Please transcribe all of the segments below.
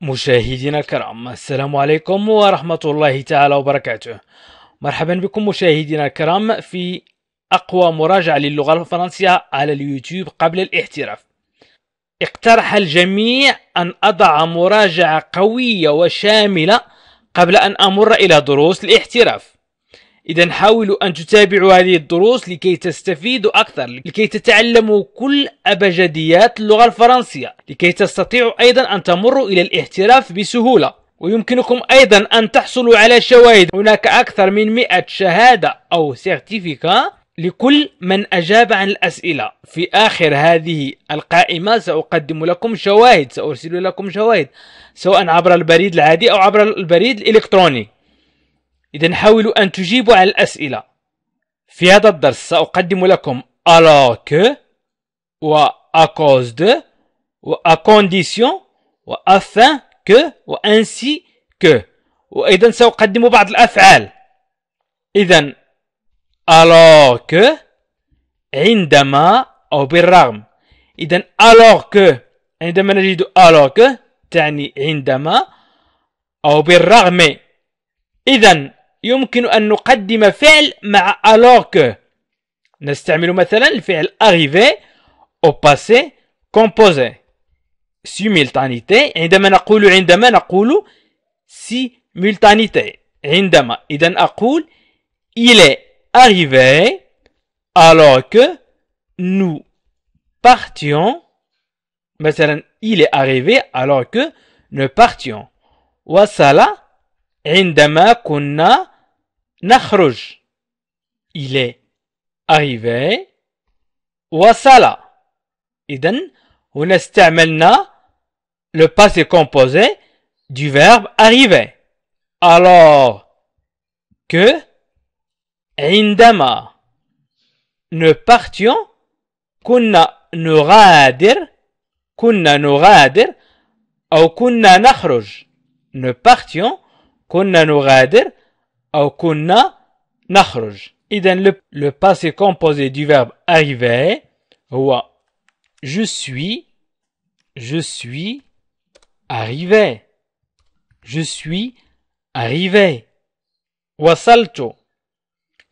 مشاهدينا الكرام السلام عليكم ورحمة الله تعالى وبركاته مرحبا بكم مشاهدينا الكرام في أقوى مراجعة للغة الفرنسية على اليوتيوب قبل الاحتراف اقترح الجميع أن أضع مراجعة قوية وشاملة قبل أن أمر إلى دروس الاحتراف إذا حاولوا أن تتابعوا هذه الدروس لكي تستفيدوا أكثر لكي تتعلموا كل أبجديات اللغة الفرنسية لكي تستطيعوا أيضا أن تمروا إلى الاحتراف بسهولة ويمكنكم أيضا أن تحصلوا على شواهد هناك أكثر من 100 شهادة أو سيرتيفيكا لكل من أجاب عن الأسئلة في آخر هذه القائمة سأقدم لكم شواهد سأرسل لكم شواهد سواء عبر البريد العادي أو عبر البريد الإلكتروني إذا حاولوا أن تجيبوا على الأسئلة في هذا الدرس سأقدم لكم alors que و à cause de و à condition و afin que و ainsi que وأيضا سأقدم بعض الأفعال إذا alors que عندما أو بالرغم إذا alors que عندما نجد alors que تعني عندما أو بالرغم إذا يمكن أن نقدم فعل مع alors que نستعمل مثلا الفعل arriver au passé composé simultanité عندما نقول عندما نقول simultanité عندما إذا أقول il est arrivé alors que nous partions مثلا il est arrivé alors que nous partions وصل عندما كنا Il est arrivé. Wasala. Idan, on a le passé composé du verbe arriver. Alors que indama ne partions kunna nuradir kunna nuradir ou kunna nakhruj ne partions kunna nuradir au kunna Idan le, le passé composé du verbe arriver, wa, je suis, je suis arrivé. Je suis arrivé. Wasalto.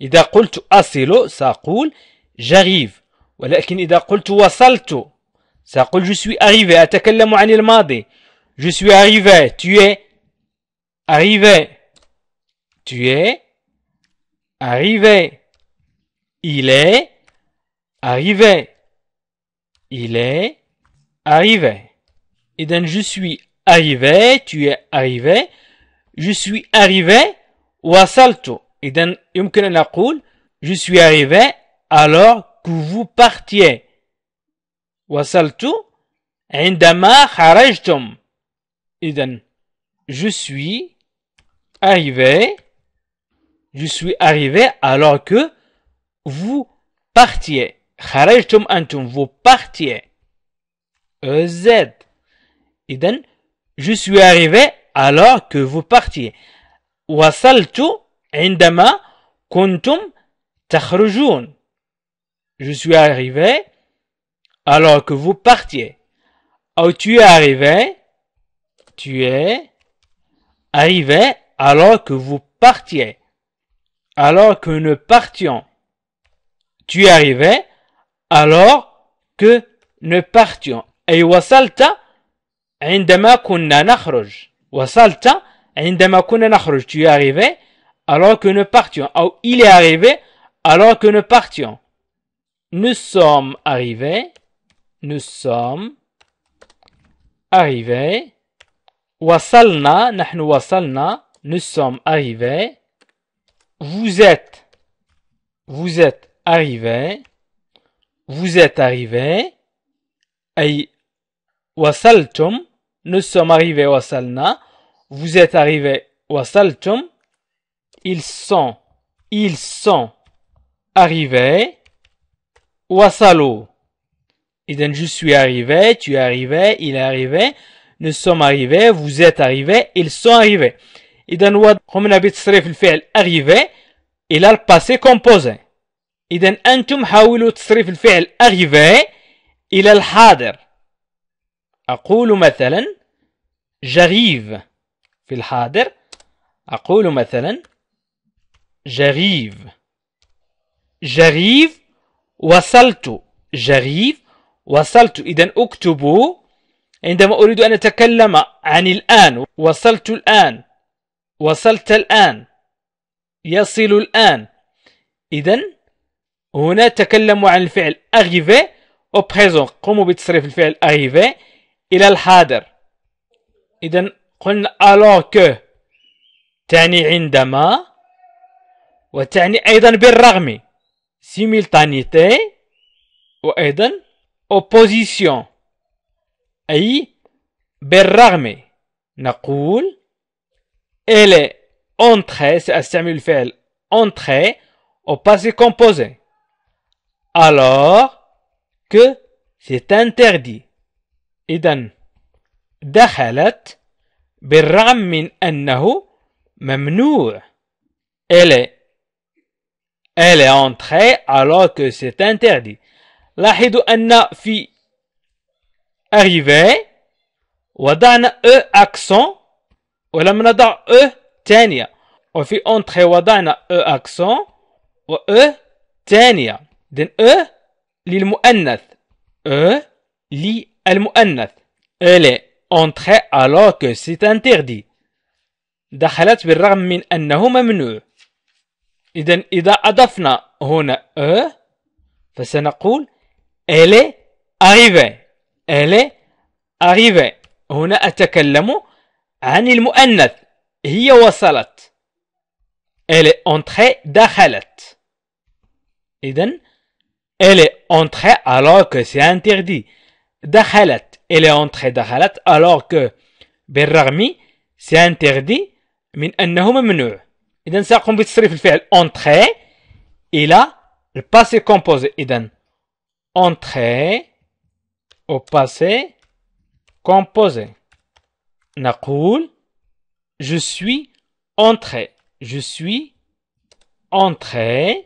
Ida kultu asilo, ça coule, j'arrive. ولكن إذا قلت وصلت سأقول je suis arrivé أتكلم عن madi, je suis arrivé tu es arrivé tu es arrivé. Il est arrivé. Il est arrivé. Et donc je suis arrivé, tu es arrivé, je suis arrivé, wasalto. Et donc, je suis arrivé alors que vous partiez. Wasaltu عندما Et donc, je suis arrivé je suis arrivé alors que vous partiez. tom antum, vous partiez. EZ. Iden, je suis arrivé alors que vous partiez. Wasaltu indama kuntum Takhrujoun. Je suis arrivé alors que vous partiez. Ou tu es arrivé, tu es arrivé alors que vous partiez alors que nous partions. Tu arrivais alors que nous partions. Et wasalta عندما كنا Wasalta عندما كنا Tu es arrivé alors que nous partions. Ou il est arrivé alors que nous partions. Nous sommes arrivés. Nous sommes arrivés. Wasalna. wasalna. Nous sommes arrivés. Vous êtes, vous êtes arrivé, vous êtes arrivé, ay wasaltum, nous sommes arrivés wasalna, vous êtes arrivés wasaltum, ils sont, ils sont arrivés wasalo. Et donc je suis arrivé, tu es arrivé, il est arrivé, nous sommes arrivés, vous êtes arrivés, ils sont arrivés. إذا قمنا بتصريف الفعل أغيفي إلى الباسي كومبوزي إذا أنتم حاولوا تصريف الفعل أغيفي إلى الحاضر أقول مثلا جغيف في الحاضر أقول مثلا جغيف جغيف وصلت جغيف وصلت إذا أكتب عندما أريد أن أتكلم عن الآن وصلت الآن وصلت الآن يصل الآن إذا هنا تكلموا عن الفعل أغيفي أو بريزون قوموا بتصريف الفعل أغيفي إلى الحاضر إذا قلنا ألو كو تعني عندما وتعني أيضا بالرغم سيميلتانيتي وأيضا أوبوزيسيون أي بالرغم نقول elle est entrée, c'est Samuel entrée au passé composé. Alors que c'est interdit. Donc, دخلت بالرغم من أنه ممنوع. Elle est, elle est entrée alors que c'est interdit. لاحظوا أن في arrivée وضعنا e accent ولما نضع او ثانية وفي اونتري وضعنا او أكسون و او ثانية إذن او للمؤنث او للمؤنث الي اونتري الو alors que c'est interdit. دخلت بالرغم من أنه ممنوع. إذا إذا أضفنا هنا او فسنقول الي اريفي الي اريفي هنا أتكلم عن المؤنث هي وصلت elle est entrée دخلت إذن elle est entrée alors que c'est interdit دخلت elle est entrée دخلت alors que بالرغم c'est interdit من أنه ممنوع إذن سأقوم بتصريف الفعل entrée إلى الباسي كومبوزي إذن entrée au passé composé نقول Je suis entré. Je suis entré.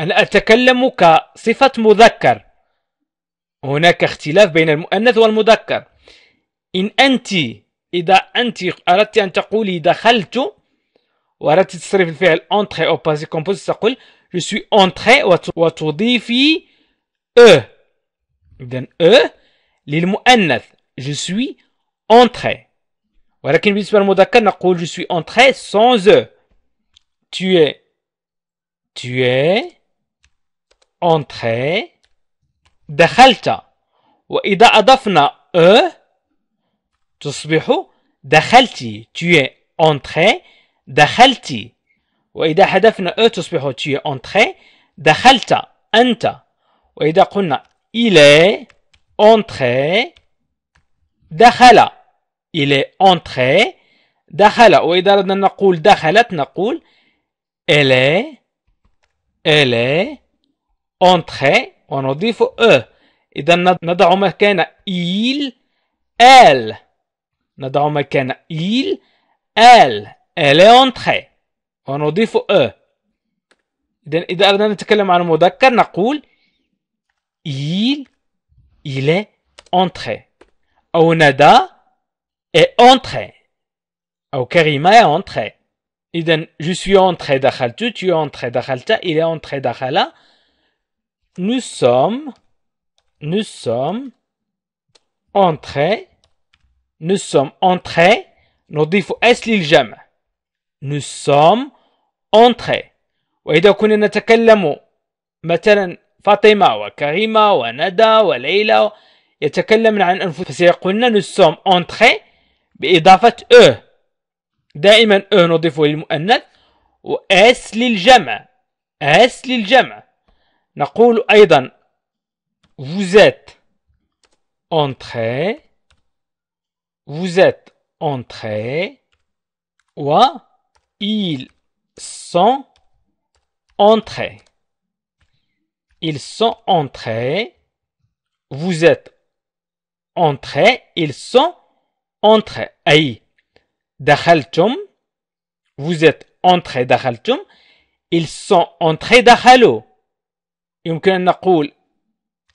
أنا أتكلم كصفة مذكر. هناك اختلاف بين المؤنث والمذكر. إن أنت إذا أنت أردت ان تقولي دخلت وأردت تصرف الفعل entré أو passé composé تقول Je suis entré وتضيفي e. اذا e. للمؤنث. Je suis entré ولكن بالنسبة للمذكر نقول je suis entré sans eux tu es tu es entré دخلت وإذا أضفنا e, تصبح دخلتي tu es entré دخلتي وإذا حذفنا e, تصبح tu es entré دخلت أنت وإذا قلنا il est entré دخل il est entré دخل وإذا أردنا نقول دخلت نقول elle est elle est entrée ونضيف e إذا نضع مكان il elle نضع مكان il elle elle est entré ونضيف e إذا إذا أردنا نتكلم عن المذكر نقول il il est entré أو ندى entré. Ou Karima est entré. Iden, je suis entré d'Akhaltu, tu es entré d'Akhalta, il est entré d'Akhala. Nous sommes, nous sommes entrés, nous sommes entrés, nous disons est l'il Nous sommes entrés. وإذا كنا نتكلم مثلا فاطمة وكريمة وندى وليلى يتكلمن عن أنفسهم فسيقولن nous sommes entrés mais il y a D'ailleurs, il y a eu un autre fois, il y a eu un autre. Ou est-ce qu'il y a Est-ce qu'il y a Nous avons eu Vous êtes entrés. Vous êtes entrés. Ou ils sont entrés. Ils sont entrés. Vous êtes entrés. Ils sont entre أي دخلتم vous êtes entré دخلتم ils sont entre دخلوا يمكن أن نقول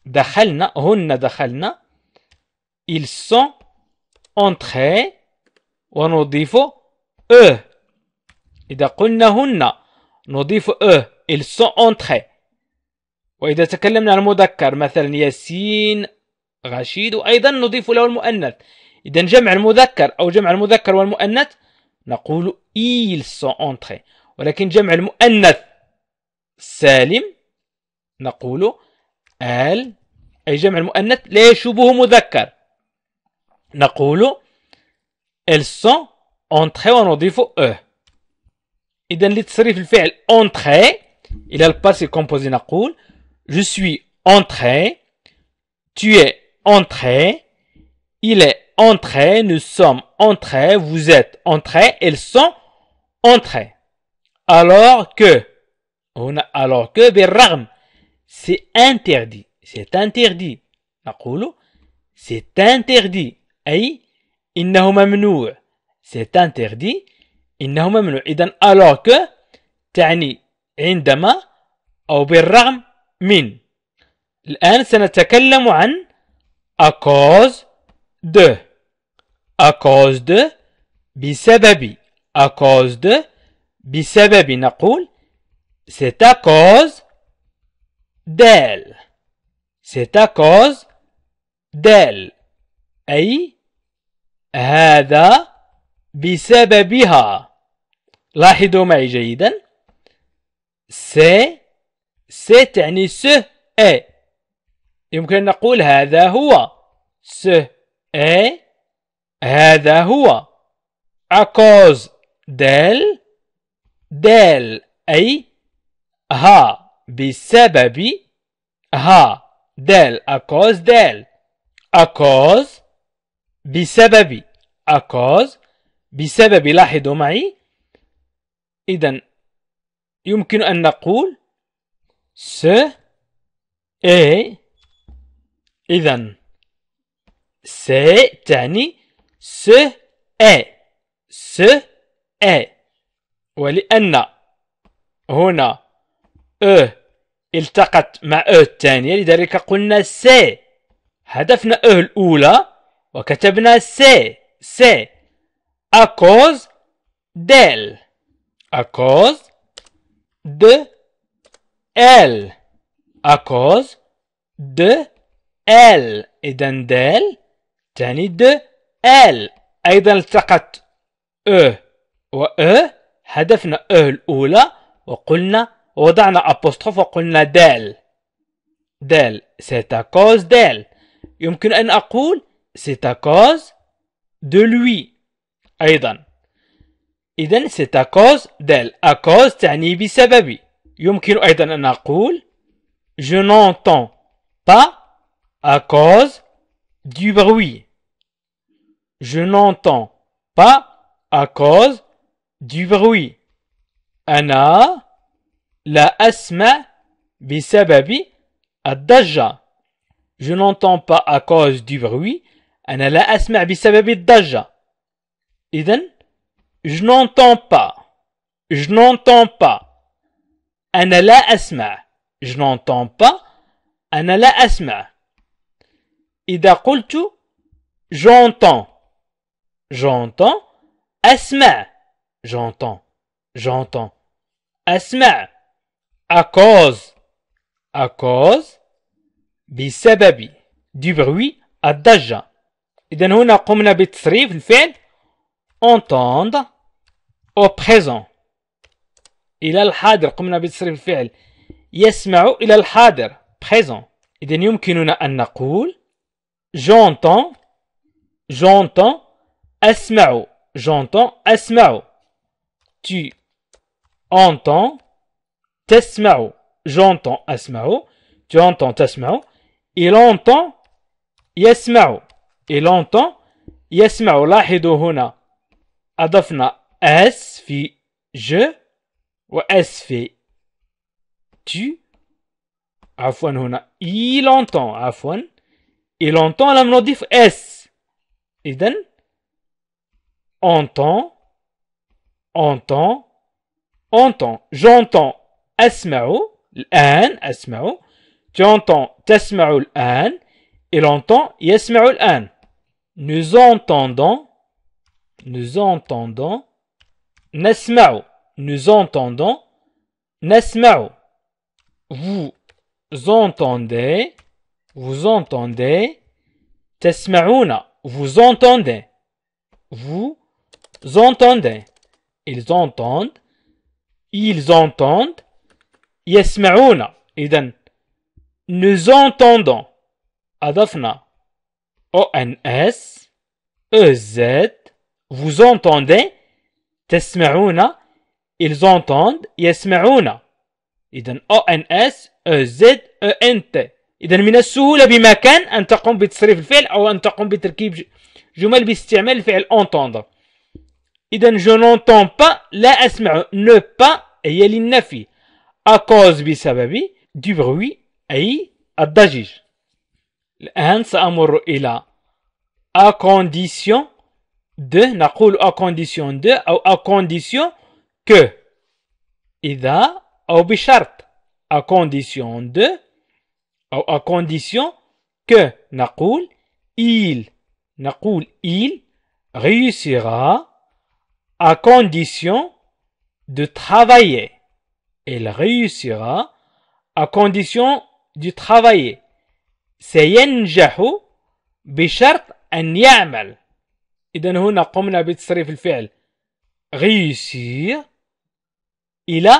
دخلنا هن دخلنا ils sont entre ونضيف eux إذا قلنا هن نضيف eux ils sont entre وإذا تكلمنا عن المذكر مثلا ياسين رشيد وأيضا نضيف له المؤنث إذا جمع المذكر أو جمع المذكر والمؤنث نقول ils sont entrés ولكن جمع المؤنث سالم نقول آل أي جمع المؤنث لا يشبه مذكر نقول elles sont entrées ونضيف أه إذا لتصريف الفعل أونتخي إلى الباسي كومبوزي نقول je suis entré tu es entré il est entrés, nous sommes entrés, vous êtes entrés, elles sont entrées. Alors que, alors que, berram c'est interdit, c'est interdit. c'est interdit. c'est interdit. alors que, تعني عندما أو بالرغم من الآن سنتكلم عن à cause de à cause de بسبب à cause de بسبب نقول c'est à cause d'elle c'est à cause d'elle أي هذا بسببها لاحظوا معي جيدا سي سي تعني س اي يمكن نقول هذا هو س اي هذا هو أكوز دال دال أي ها بسبب ها دال أكوز دال أكوز بسبب أكوز بسبب لاحظوا معي إذن يمكن أن نقول س إي إذا س تعني س اي س اي ولأن هنا أ التقت مع أ الثانية لذلك قلنا سي هدفنا أ الأولى وكتبنا سي سي أكوز cause أكوز د ال أكوز د ال إذا دال تاني د ال أيضا التقت أ وأ هدفنا أ الأولى وقلنا وضعنا أبوستروف وقلنا دال دال سيتا كوز دال يمكن أن أقول سيتا كوز دو لوي أيضا إذا سيتا كوز دال اكوز تعني بسببي يمكن أيضا أن أقول je n'entends pas à cause du bruit Je n'entends pas à cause du bruit. أنا لا أسمع Je n'entends pas à cause du bruit. أنا لا أسمع بسبب الضجة. Iden, je n'entends pas. Je n'entends pas. أنا la asma. Je n'entends pas. أنا asma. أسمع. je قلت j'entends J'entends. أسمع. J'entends. J'entends. أسمع. À cause. À cause. بسبب. Du bruit. الضجة. إذا هنا قمنا بتصريف الفعل entendre au présent. إلى الحاضر قمنا بتصريف الفعل يسمع إلى الحاضر présent. إذا يمكننا أن نقول j'entends j'entends Asma'u. J'entends Asma'u. Tu entends Tasma'u. J'entends Asma'u. Tu entends Tasma'u. Il entend Yasma'u. Il entend Yasma'u. La هنا Adafna S fi je ou S fi tu Afwan huna, il entend Afwan, il entend la S entend, entend, entend. J'entends asma'u, l'an, asma'u. Tu entends تسمع l'an. Il entend yasma'u, l'an. Nous entendons Nous entendons nasma'u. Nous entendons nasma'u. Vous entendez Vous entendez tasma'una. Vous entendez Vous زونتوندي ils entendent ils entendent يسمعون إذا nous entendons أضفنا او EZ vous entendez تسمعون ils entendent يسمعون إذا ONS EZ ENT إذا من السهولة بمكان أن تقوم بتصريف الفعل أو أن تقوم بتركيب جمل باستعمال الفعل entendre إذا جو نونتون با لا أسمع نو با هي للنفي أكوز بسبب دي بروي أي الضجيج الآن سأمر إلى à condition de نقول à condition de أو à condition que إذا أو بشرط à condition de أو à condition que نقول إيل نقول إيل réussira à condition de travailler. Il réussira à condition de travailler. سينجح بشرط أن يعمل. إذا هنا قمنا بتصريف الفعل réussir إلى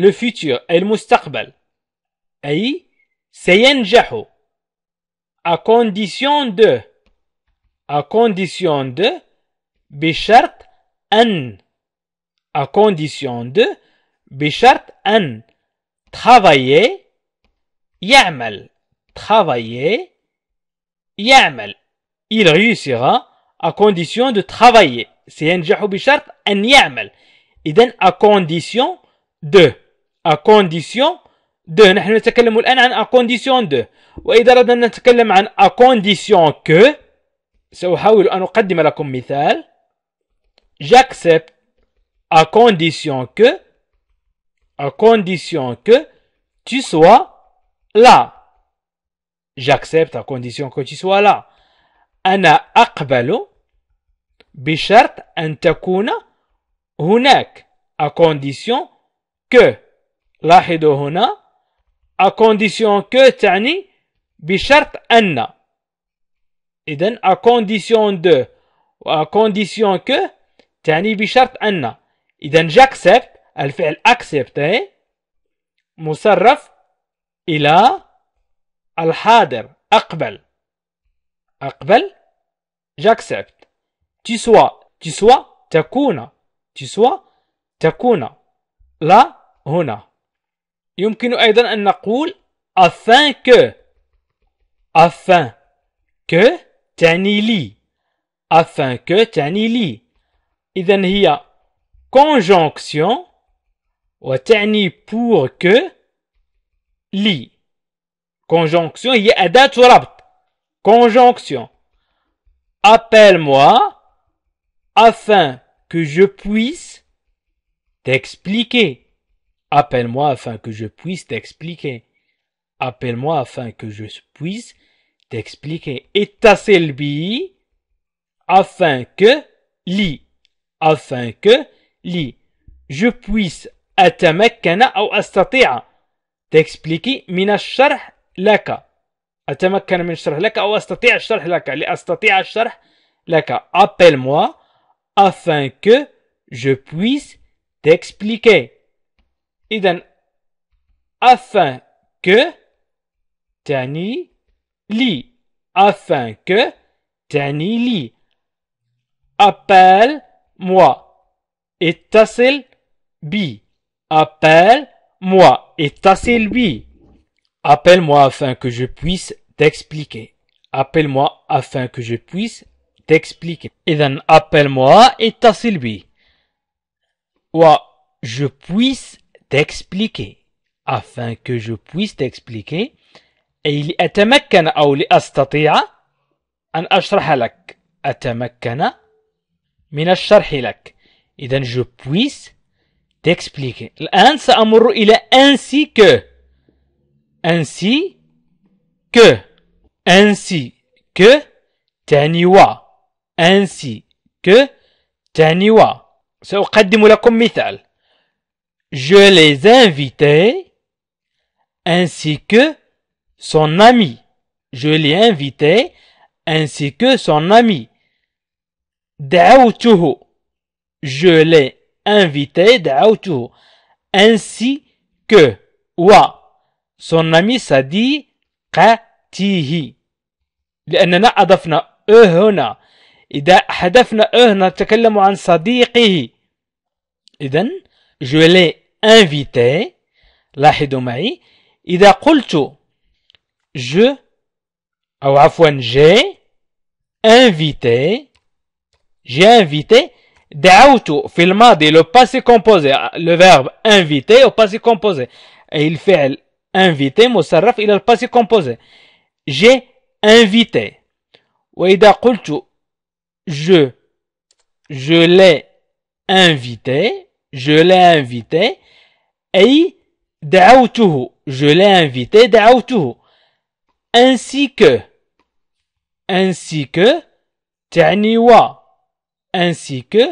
le futur المستقبل. أي سينجح à condition de à condition de بشرط à condition de, Bichart en travailler, ya'mal, travailler, ya'mal. Il réussira à condition de travailler. C'est yanjahu Bichart an ya'mal. Et donc, à condition de, à condition de, Nous نتكلم الآن عن à condition de. وإذا أردنا أن نتكلم عن à condition que, سأحاول أن أقدم un مثال. J'accepte à condition que, à condition que tu sois là. J'accepte à condition que tu sois là. Ana akbalo Bishart antakuna, takuna à condition que Lachidohuna. هنا à condition que tani Bishart anna. Eden à condition de à condition que تعني بشرط أن إذا جاكسبت الفعل أكسبت مصرف إلى الحاضر أقبل أقبل جاكسبت تسوى تسوى تكون تسوى تكون لا هنا يمكن أيضا أن نقول afin que afin que تعني لي afin que تعني لي y a conjonction وتعني pour que li conjonction y أداة ربط conjonction appelle-moi afin que je puisse t'expliquer appelle-moi afin que je puisse t'expliquer appelle-moi afin que je puisse t'expliquer et ta afin que li afin que li je puisse atamakana ou astati'a t'expliquer min sharh laka atamakkana min ash-sharh laka ou astati'a sharh laka li astati'a sharh laka appelle-moi afin que je puisse t'expliquer idan afin que tani li afin que tani li appelle moi et bi appelle-moi اتصل bi. appelle-moi afin que je puisse t'expliquer appelle-moi afin que je puisse t'expliquer إذن appelle-moi اتصل bi. wa je puisse t'expliquer afin que je puisse t'expliquer et il أي لأتمكن à لأستطيع an à لك من الشرح لك je puisse t'expliquer الآن il est ainsi que ainsi que ainsi que تعني و ainsi que تعني و سأقدم لكم مثال Je les invitais ainsi que son ami. Je les invité ainsi que son ami. دعوته je l'ai invité دعوته ainsi que wa son ami صديقته لأننا أضفنا أه هنا إذا حذفنا هنا نتكلم عن صديقه إذا je l'ai invité لاحظوا معي إذا قلت je أو عفوا j'ai invité j'ai invité. D'aoutou Filma الماضي le passé composé le verbe inviter au passé composé et il fait inviter Il pas passé composé j'ai invité oui قلت je je l'ai invité je l'ai invité et دعوته je l'ai invité دعوته ainsi que ainsi que تعني ainsi que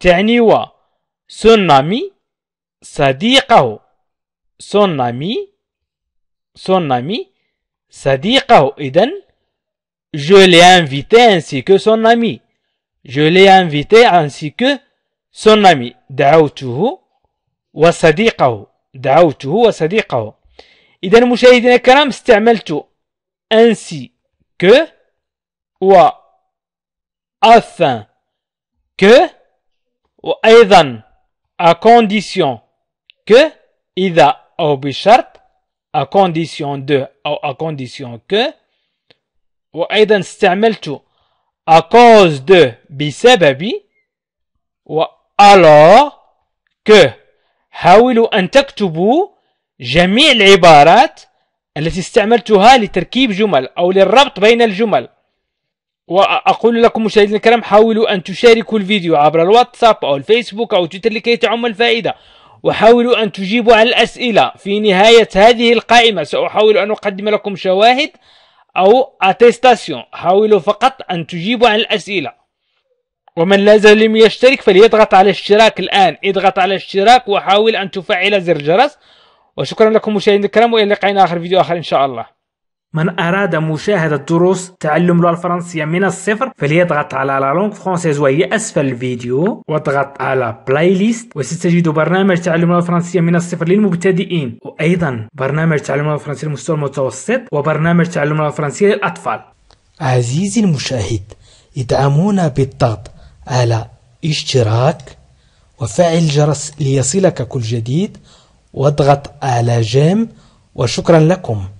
تعنيوا son ami صديقه son ami son ami صديقه إذن je l'ai invité ainsi que son ami je l'ai invité ainsi que son ami دعوته وصديقه دعوته وصديقه إذا مشاهدينا الكرام استعملت ainsi que و afin que وأيضا à condition que إذا أو بشرط à condition de أو à condition que وأيضا استعملت à cause de بسبب و alors que حاولوا أن تكتبوا جميع العبارات التي استعملتها لتركيب جمل أو للربط بين الجمل وأقول لكم مشاهدينا الكرام حاولوا أن تشاركوا الفيديو عبر الواتساب أو الفيسبوك أو تويتر لكي تعم الفائدة وحاولوا أن تجيبوا على الأسئلة في نهاية هذه القائمة سأحاول أن أقدم لكم شواهد أو اتيستاسيون حاولوا فقط أن تجيبوا على الأسئلة ومن لا زال لم يشترك فليضغط على الاشتراك الآن اضغط على الاشتراك وحاول أن تفعل زر الجرس وشكرا لكم مشاهدينا الكرام وإلى لقائنا آخر فيديو آخر إن شاء الله من أراد مشاهدة دروس تعلم اللغة الفرنسية من الصفر فليضغط على لا لونغ فرونسيز وهي أسفل الفيديو واضغط على بلاي ليست وستجد برنامج تعلم اللغة الفرنسية من الصفر للمبتدئين وأيضا برنامج تعلم اللغة الفرنسية للمستوى المتوسط وبرنامج تعلم اللغة الفرنسية للأطفال عزيزي المشاهد ادعمونا بالضغط على اشتراك وفعل الجرس ليصلك كل جديد واضغط على جيم وشكرا لكم